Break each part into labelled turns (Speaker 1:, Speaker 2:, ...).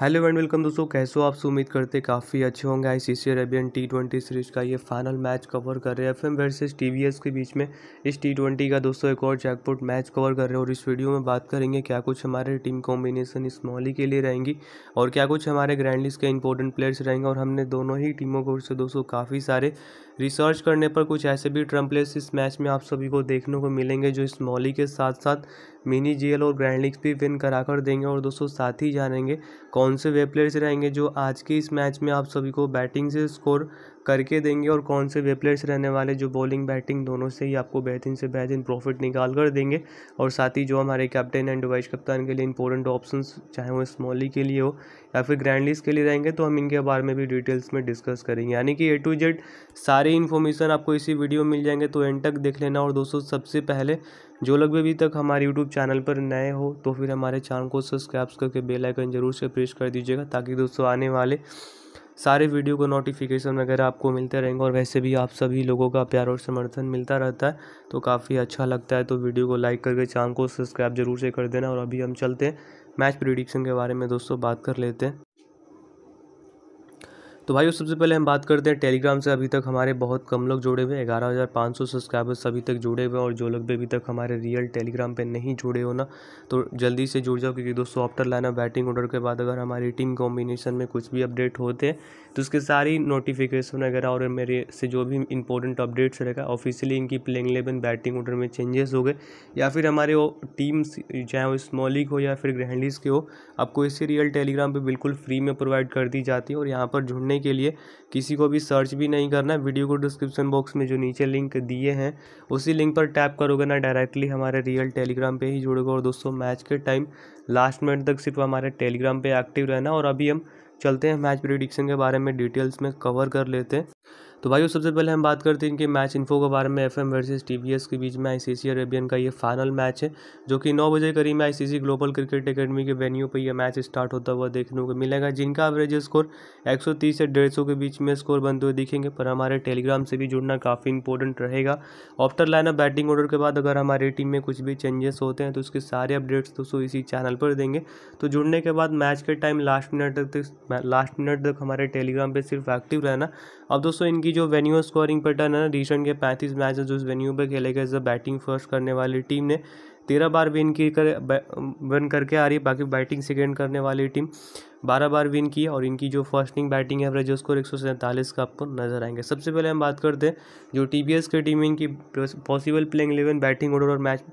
Speaker 1: hello and welcome दोस्तों कैसे हो आप उम्मीद करते काफ़ी अच्छे होंगे I C C Arabian T twenty series का ये फाइनल मैच कवर कर रहे हैं F M versus T V S के बीच में इस टी ट्वेंटी का दोस्तों एक और जैकपॉट मैच कवर कर रहे हैं और इस वीडियो में बात करेंगे क्या कुछ हमारे टीम कॉम्बिनेशन इस मॉली के लिए रहेंगी और क्या कुछ हमारे ग्रैंड के इंपॉर्टेंट प्लेयर्स रहेंगे और हमने दोनों ही टीमों को से दोस्तों काफ़ी सारे रिसर्च करने पर कुछ ऐसे भी ट्रम प्लेयर्स इस मैच में आप सभी को देखने को मिलेंगे जो इस मॉली के साथ साथ मिनी जी और ग्रैंड लीग भी विन कराकर देंगे और दोस्तों साथ ही जानेंगे कौन कौन से वे प्लेयर्स रहेंगे जो आज के इस मैच में आप सभी को बैटिंग से स्कोर करके देंगे और कौन से वे प्लेयर्स रहने वाले जो बॉलिंग बैटिंग दोनों से ही आपको बेहतरीन से बेहतरीन प्रॉफिट निकाल कर देंगे और साथ ही जो हमारे कैप्टन एंड वाइस कप्तान के लिए इंपॉर्टेंट ऑप्शन चाहे वो स्मॉली के लिए हो या फिर ग्रैंड के लिए रहेंगे तो हम इनके बारे में भी डिटेल्स में डिस्कस करेंगे यानी कि ए टू जेड सारी इन्फॉर्मेशन आपको इसी वीडियो में मिल जाएंगे तो एंड तक देख लेना और दोस्तों सबसे पहले जो लोग भी अभी तक हमारे यूट्यूब चैनल पर नए हो तो फिर हमारे चैनल को सब्सक्राइब करके बेल आइकन जरूर से प्रेस कर दीजिएगा ताकि दोस्तों आने वाले सारे वीडियो को नोटिफिकेशन वगैरह आपको मिलते रहेंगे और वैसे भी आप सभी लोगों का प्यार और समर्थन मिलता रहता है तो काफ़ी अच्छा लगता है तो वीडियो को लाइक करके चैनल को सब्सक्राइब जरूर से कर देना और अभी हम चलते हैं मैच प्रिडिक्शन के बारे में दोस्तों बात कर लेते हैं तो भाई सबसे पहले हम बात करते हैं टेलीग्राम से अभी तक हमारे बहुत कम लोग जुड़े हुए ग्यारह हज़ार पाँच सौ सब्सक्राइबर्स अभी तक जुड़े हुए और जो लोग भी अभी तक हमारे रियल टेलीग्राम पे नहीं जुड़े हो ना तो जल्दी से जुड़ जाओ क्योंकि दोस्तों after line of batting order के बाद अगर हमारी टीम कॉम्बिनेशन में कुछ भी अपडेट होते हैं तो उसके सारी नोटिफिकेशन वगैरह और मेरे से जो भी इंपॉर्टेंट अपडेट्स रहेगा ऑफिशियली इनकी प्लेइंग इलेवन बैटिंग ऑर्डर में चेंजेस हो गए या फिर हमारे वो टीम्स चाहे वो स्मॉल लीग हो या फिर ग्रैंड लीग के हो आपको इसी रियल टेलीग्राम पर बिल्कुल फ्री में प्रोवाइड कर दी जाती है और यहाँ पर जुड़ने करने के लिए किसी को भी सर्च भी नहीं करना वीडियो को डिस्क्रिप्शन बॉक्स में जो नीचे लिंक दिए हैं उसी लिंक पर टैप करोगे ना डायरेक्टली हमारे रियल टेलीग्राम पे ही जुड़ोगे और दोस्तों मैच के टाइम लास्ट मिनट तक सिर्फ हमारे टेलीग्राम पर एक्टिव रहना और अभी हम चलते हैं मैच प्रिडिक्शन के बारे में डिटेल्स में कवर कर लेते हैं तो भाई सबसे पहले हम बात करते हैं इनके मैच इन्फो के बारे में F M versus T S के बीच में आई सी सी अरेबियन का ये फाइनल मैच है जो कि नौ बजे करीब I C C global cricket academy के वेन्यू पर यह मैच स्टार्ट होता हुआ देखने को मिलेगा जिनका एवरेज स्कोर एक सौ तीस से डेढ़ सौ के बीच में स्कोर बनते हुए दिखेंगे पर हमारे टेलीग्राम से भी जुड़ना काफ़ी इंपॉर्टेंट रहेगा ऑफ्टर लाइनअप बैटिंग ऑर्डर के बाद अगर हमारी टीम में कुछ भी चेंजेस होते हैं तो उसके सारे अपडेट्स दोस्तों इसी चैनल पर देंगे तो जुड़ने के बाद मैच के टाइम लास्ट मिनट तक लास्ट मिनट तक हमारे टेलीग्राम पर सिर्फ एक्टिव रहना अब दोस्तों इनकी जो वेन्यू स्कोरिंग पैटर्न है ना रिसेंट के पैंतीस मैच जो उस वेन्यू पर खेले गए जो बैटिंग फर्स्ट करने वाली टीम ने तेरह बार विन की कर विन करके आ रही है बाकी बैटिंग सेकेंड करने वाली टीम बारह बार विन की और इनकी जो फर्स्टिंग बैटिंग एवरेज है उसको एक सौ सैंतालीस का आपको नजर आएंगे सबसे पहले हम बात करते हैं जो टी बी एस की टीम इनकी possible playing eleven batting order और मैच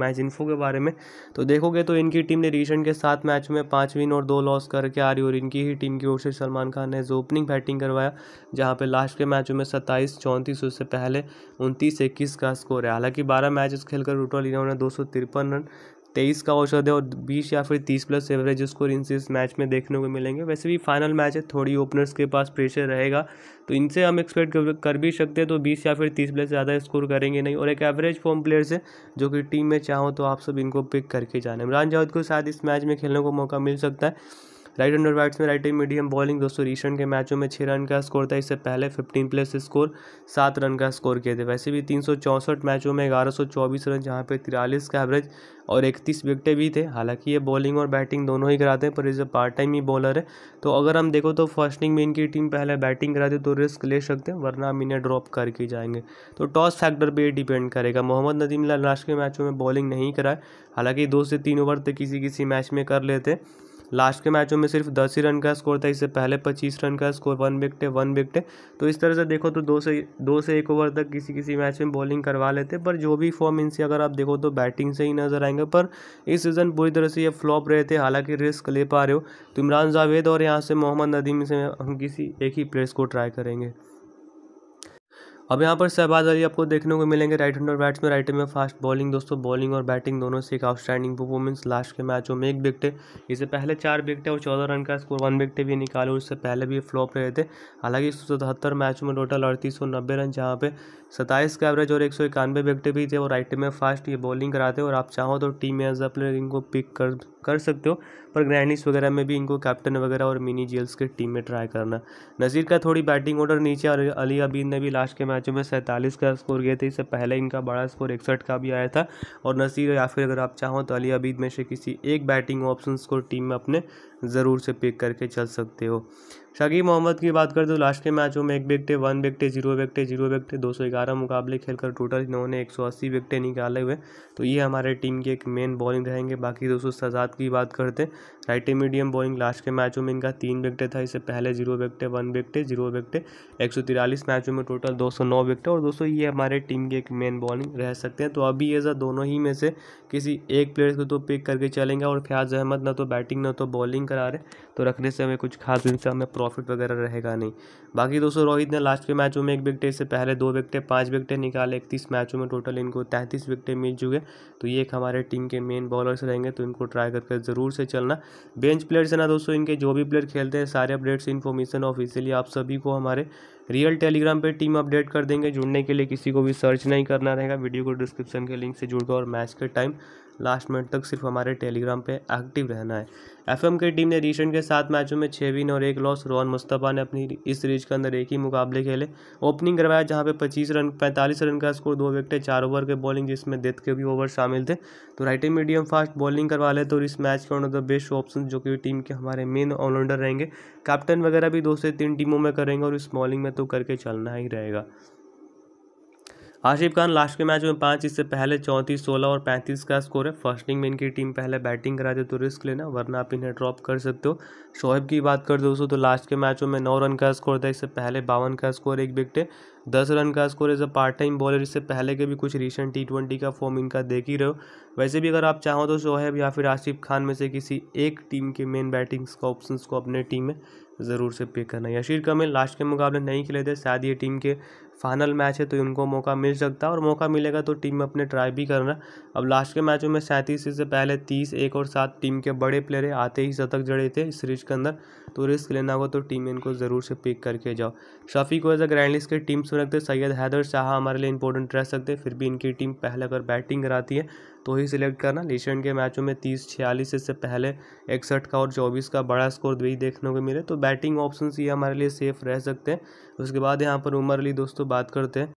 Speaker 1: मैच इन्फो के बारे में तो देखोगे तो इनकी टीम ने रिसेंट के सात मैच में पाँच विन और दो लॉस करके आ रही और इनकी ही टीम की ओर से सलमान खान ने जो ओपनिंग बैटिंग करवाया जहाँ पे लास्ट के मैचों में सत्ताईस चौंतीस उससे पहले उनतीस इक्कीस का स्कोर है हालांकि बारह मैच खेलकर टोटल इन्होंने दो रन तेईस का औसत है और बीस या फिर तीस प्लस एवरेज स्कोर इनसे इस मैच में देखने को मिलेंगे वैसे भी फाइनल मैच है थोड़ी ओपनर्स के पास प्रेशर रहेगा तो इनसे हम एक्सपेक्ट कर भी सकते हैं तो बीस या फिर तीस प्लस ज़्यादा स्कोर करेंगे नहीं और एक एवरेज फॉर्म प्लेयर से जो कि टीम में चाहो तो आप सब इनको पिक करके जाना इमरान जावेद को शायद इस मैच में खेलने को मौका मिल सकता है राइट एंड वाइट्स में राइट मीडियम बॉलिंग दोस्तों रिसेंट के मैचों में छः रन का स्कोर था इससे पहले फिफ्टीन प्लस स्कोर सात रन का स्कोर किए थे वैसे भी तीन मैचों में ग्यारह रन जहाँ पर तिरालीस का एवरेज और इकतीस विकटें भी थे हालांकि ये बॉलिंग और बैटिंग दोनों ही कराते हैं पर इज अ पार्ट टाइम ही बॉलर है तो अगर हम देखो तो फर्स्टिंग में इनकी टीम पहले बैटिंग कराती तो रिस्क ले सकते हैं वरना हम इन्हें ड्रॉप करके जाएंगे तो टॉस फैक्टर पर डिपेंड करेगा मोहम्मद नदीम लास्ट के मैचों में बॉलिंग नहीं कराए हालांकि दो से तीन ओवर तक किसी किसी मैच में कर लेते लास्ट के मैचों में सिर्फ दस ही रन का स्कोर था इससे पहले पच्चीस रन का score one wicket one wicket तो इस तरह से देखो तो दो से दो से एक ओवर तक किसी किसी मैच में बॉलिंग करवा लेते पर जो भी फॉर्म इनसे अगर आप देखो तो बैटिंग से ही नजर आएंगे पर इस सीज़न पूरी तरह से ये फ्लॉप रहे थे हालांकि रिस्क ले पा रहे हो तो इमरान जावेद और यहाँ से मोहम्मद नदीम से हम किसी एक ही प्लेस को ट्राई करेंगे अब यहाँ पर शहबाज अली आपको देखने को मिलेंगे राइट हैंडर बैट्समैन राइट में फास्ट बॉलिंग दोस्तों बॉलिंग और बैटिंग दोनों से एक आउटस्टैंडिंग परफॉर्मेंस लास्ट के मैचों में एक विकटे इससे पहले चार विकटे और चौदह रन का स्कोर वन विकटे भी निकाले उससे पहले भी फ्लॉप रहे थे हालांकि एक सौ सतहत्तर मैचों में टोटल अड़तीस सौ नब्बे रन जहाँ पे सत्ताईस का एवरेज और एक सौ इक्यानवे विकटे भी थे और राइट में फास्ट ये बॉलिंग कराते और आप चाहो तो टीम एज अ प्लेयर इनको पिक कर कर सकते हो पर ग्रैंडिस वगैरह में भी इनको कैप्टन वगैरह और मिनी जेल्स के टीम में ट्राई करना नज़ीर का थोड़ी बैटिंग ऑर्डर नीचे और अली अबीद ने भी लास्ट के मैचों में सैंतालीस का स्कोर किया था इससे पहले इनका बड़ा स्कोर इकसठ का भी आया था और नज़ीर या फिर अगर आप चाहो तो अली अबीद में से किसी एक बैटिंग ऑप्शन को टीम में अपने ज़रूर से पिक करके चल सकते हो शकीब मोहम्मद की बात करें तो लास्ट के मैचों में एक wicket one wicket zero wicket zero wicket दो सौ ग्यारह मुकाबले खेलकर टोटल इन्होंने एक सौ अस्सी विकटे निकाले हुए तो ये हमारे टीम के एक मेन बॉलिंग रहेंगे बाकी दोस्तों सजाद की बात करते राइट मीडियम बॉलिंग लास्ट के मैचों में इनका तीन विकटे था इससे पहले zero wicket one wicket zero wicket एक सौ तिरालीस मैचों में टोटल दो सौ नौ विकटे और दोस्तों ये हमारे टीम के एक मेन बॉलिंग रह सकते हैं तो अभी ये दोनों ही में से किसी एक प्लेयर को तो पिक करके चलेंगे और ख्याज अहमद ना तो बैटिंग ना तो बॉलिंग करा रहे तो रखने से हमें कुछ खास दिन से हमें प्रॉफिट वगैरह रहेगा नहीं बाकी दोस्तों रोहित ने लास्ट के मैचों में एक विकटे से पहले दो विकटे पाँच विकटे निकाले इकतीस मैचों में टोटल इनको तैंतीस विकटे मिल चुके तो ये एक हमारे टीम के मेन बॉलर्स रहेंगे तो इनको ट्राई करके ज़रूर से चलना बेंच प्लेयर्स है ना दोस्तों इनके जो भी प्लेयर खेलते हैं सारे अपडेट्स इन्फॉर्मेशन ऑफिशियली आप सभी को हमारे रियल टेलीग्राम पे टीम अपडेट कर देंगे जुड़ने के लिए किसी को भी सर्च नहीं करना रहेगा वीडियो को डिस्क्रिप्शन के लिंक से जुड़कर और मैच के टाइम लास्ट मिनट तक सिर्फ हमारे टेलीग्राम पे एक्टिव रहना है एफएम के टीम ने रिसेंट के सात मैचों में छः विन और एक लॉस रोहन मुस्तफ़ा ने अपनी इस सीरीज के अंदर एक ही मुकाबले खेले ओपनिंग करवाया जहाँ पे 25 रन 45 रन का स्कोर दो विकटे चार ओवर के बॉलिंग जिसमें डेथ के भी ओवर शामिल थे तो राइट मीडियम फास्ट बॉलिंग करवा ले तो इस मैच के one of the best option जो कि टीम के हमारे मेन ऑलराउंडर रहेंगे कैप्टन वगैरह भी दो से तीन टीमों में करेंगे और इस बॉलिंग में तो करके चलना ही रहेगा आशिफ खान लास्ट के मैच में पाँच इससे पहले चौंतीस सोलह और पैंतीस का स्कोर है फर्स्टिंग में इनकी टीम पहले बैटिंग करा दे तो रिस्क लेना वरना आप इन्हें ड्रॉप कर सकते हो शोएब की बात कर दोस्तों तो लास्ट के मैचों में नौ रन का स्कोर था इससे पहले बावन का स्कोर एक विकेट है दस रन का score as a part time bowler इससे पहले के भी कुछ रिसेंट टी ट्वेंटी का फॉर्म इनका देख ही रहे हो वैसे भी अगर आप चाहो तो शोहेब या फिर आशिफ खान में से किसी एक टीम के मेन बैटिंग्स का ऑप्शन को अपने टीम में ज़रूर से पिक करना यशीर कमिल लास्ट के मुकाबले नहीं खेले थे शायद ये टीम के फाइनल मैच है तो उनको मौका मिल सकता है और मौका मिलेगा तो टीम में अपने ट्राई भी करना अब लास्ट के मैचों में सैंतीस से पहले तीस एक और सात टीम के बड़े प्लेयर आते ही शतक जड़े थे इस सीरीज के अंदर तो रिस्क लेना होगा तो टीम इनको ज़रूर से पिक करके जाओ शफी को एज अ ग्रैंड लिस्ट के टीम में रखते सैयद हैदर शाह हमारे लिए इंपॉर्टेंट रह सकते फिर भी इनकी टीम पहले अगर बैटिंग कराती है तो ही सिलेक्ट करना लेशन के मैचों में तीस छियालीस इससे पहले इकसठ का और चौबीस का बड़ा स्कोर भी देखने को मिले तो बैटिंग ऑप्शन ये हमारे लिए सेफ रह सकते हैं उसके बाद यहाँ पर उमर अली दोस्तों बात करते हैं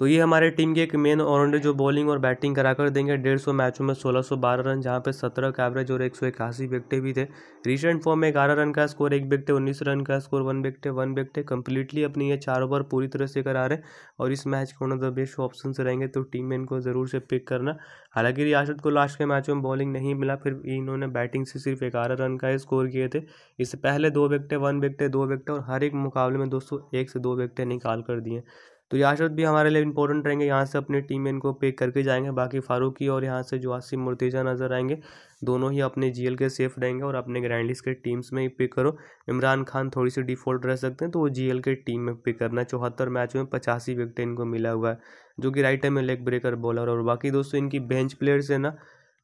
Speaker 1: तो ये हमारे टीम के एक मेन ऑलराउंडर जो बॉलिंग और बैटिंग करा कर देंगे डेढ़ सौ मैचों में सोलह सौ बारह रन जहाँ पे सत्रह का एवरेज और एक सौ इक्यासी विकटे भी थे रिसेंट फॉर्म में ग्यारह रन का स्कोर एक विकटे उन्नीस रन का score one wicket one wicket completely अपनी ये चार ओवर पूरी तरह से करा रहे और इस मैच के one of the best option रहेंगे तो टीम में इनको ज़रूर से पिक करना हालांकि रियासत को लास्ट के मैचों में बॉलिंग नहीं मिला फिर इन्होंने बैटिंग से सिर्फ ग्यारह रन का स्कोर किए थे इससे पहले दो विकटे वन विकटे दो विकटे और हर एक मुकाबले में दोस्तों एक से दो विकटे निकाल कर दिए तो याशरत भी हमारे लिए इंपॉर्टेंट रहेंगे यहाँ से अपनी टीम में इनको पिक करके जाएंगे बाकी फारूकी और यहाँ से जो आसिम मुर्तेजा नज़र आएंगे दोनों ही अपने जीएल के सेफ रहेंगे और अपने ग्रैंडिस के टीम्स में ही पिक करो इमरान खान थोड़ी सी डिफॉल्ट रह सकते हैं तो वो जीएल के टीम में पिक करना चौहत्तर मैचों में पचासी विकेट इनको मिला हुआ है जो कि राइट टाइम में लेग ब्रेकर बॉलर और बाकी दोस्तों इनकी बेंच प्लेयर्स है ना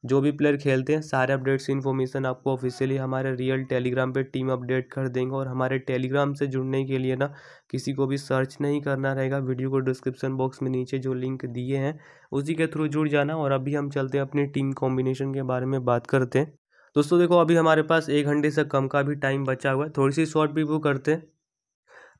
Speaker 1: जो भी प्लेयर खेलते हैं सारे अपडेट्स इन्फॉर्मेशन आपको ऑफिशियली हमारे रियल टेलीग्राम पे टीम अपडेट कर देंगे और हमारे टेलीग्राम से जुड़ने के लिए ना किसी को भी सर्च नहीं करना रहेगा वीडियो को डिस्क्रिप्शन बॉक्स में नीचे जो लिंक दिए हैं उसी के थ्रू जुड़ जाना और अभी हम चलते हैं अपनी टीम कॉम्बिनेशन के बारे में बात करते हैं दोस्तों देखो अभी हमारे पास एक घंटे से कम का भी टाइम बचा हुआ है थोड़ी सी शॉर्ट भी वो करते हैं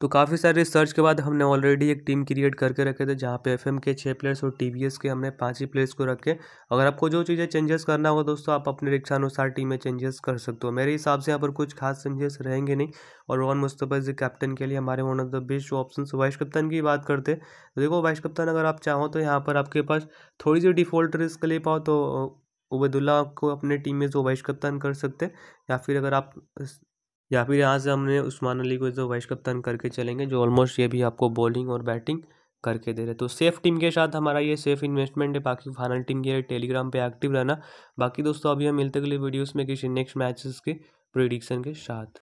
Speaker 1: तो काफ़ी सारे रिसर्च के बाद हमने ऑलरेडी एक टीम क्रिएट करके रखे थे जहाँ पे एफएम के छः प्लेयर्स और टीवीएस के हमने पाँच ही प्लेयर्स को रखे अगर आपको जो चीज़ें चेंजेस करना होगा दोस्तों आप अपने रिक्शानुसार टीम में चेंजेस कर सकते हो मेरे हिसाब से यहाँ पर कुछ खास चेंजेस रहेंगे नहीं और रोहन मुस्तफ़ा जी कैप्टन के लिए हमारे one of the best option vice कप्तान की बात करते तो देखो वाइस कप्तान अगर आप चाहो तो यहाँ पर आपके पास थोड़ी सी डिफॉल्ट रिस्क ले पाओ तो उबैदुल्ला को अपने टीम में जो वाइस कप्तान कर सकते या फिर अगर आप या फिर यहाँ से हमने उस्मान अली को जो वाइस कप्तान करके चलेंगे जो ऑलमोस्ट ये भी आपको बॉलिंग और बैटिंग करके दे रहे तो सेफ टीम के साथ हमारा ये सेफ इन्वेस्टमेंट है बाकी फाइनल टीम के टेलीग्राम पे एक्टिव रहना बाकी दोस्तों अभी हम मिलते अगले वीडियोस में किसी नेक्स्ट मैचेस के प्रिडिक्शन के साथ